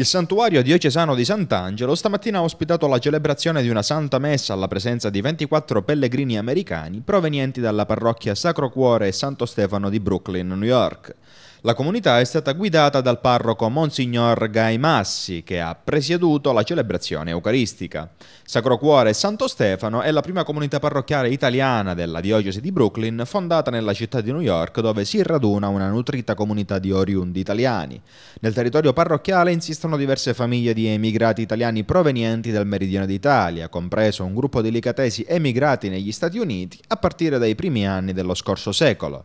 Il santuario diocesano di Sant'Angelo stamattina ha ospitato la celebrazione di una santa messa alla presenza di 24 pellegrini americani provenienti dalla parrocchia Sacro Cuore e Santo Stefano di Brooklyn, New York. La comunità è stata guidata dal parroco Monsignor Massi, che ha presieduto la celebrazione eucaristica. Sacro Cuore Santo Stefano è la prima comunità parrocchiale italiana della diocesi di Brooklyn, fondata nella città di New York, dove si raduna una nutrita comunità di oriundi italiani. Nel territorio parrocchiale insistono diverse famiglie di emigrati italiani provenienti dal meridione d'Italia, compreso un gruppo di licatesi emigrati negli Stati Uniti a partire dai primi anni dello scorso secolo.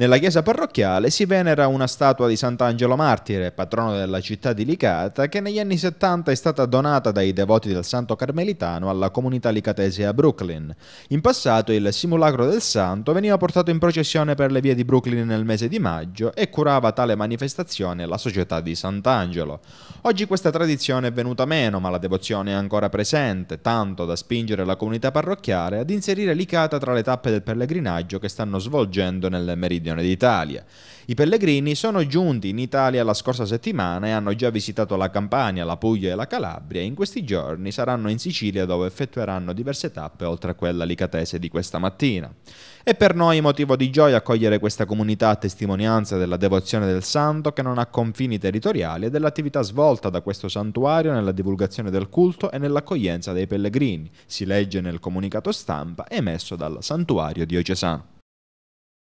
Nella chiesa parrocchiale si venera una statua di Sant'Angelo Martire, patrono della città di Licata, che negli anni 70 è stata donata dai devoti del Santo Carmelitano alla comunità licatese a Brooklyn. In passato il simulacro del santo veniva portato in processione per le vie di Brooklyn nel mese di maggio e curava tale manifestazione la società di Sant'Angelo. Oggi questa tradizione è venuta meno, ma la devozione è ancora presente, tanto da spingere la comunità parrocchiale ad inserire Licata tra le tappe del pellegrinaggio che stanno svolgendo nel meridione Campione d'Italia. I pellegrini sono giunti in Italia la scorsa settimana e hanno già visitato la Campania, la Puglia e la Calabria e in questi giorni saranno in Sicilia dove effettueranno diverse tappe oltre a quella licatese di questa mattina. È per noi motivo di gioia accogliere questa comunità a testimonianza della devozione del santo che non ha confini territoriali e dell'attività svolta da questo santuario nella divulgazione del culto e nell'accoglienza dei pellegrini, si legge nel comunicato stampa emesso dal santuario diocesano.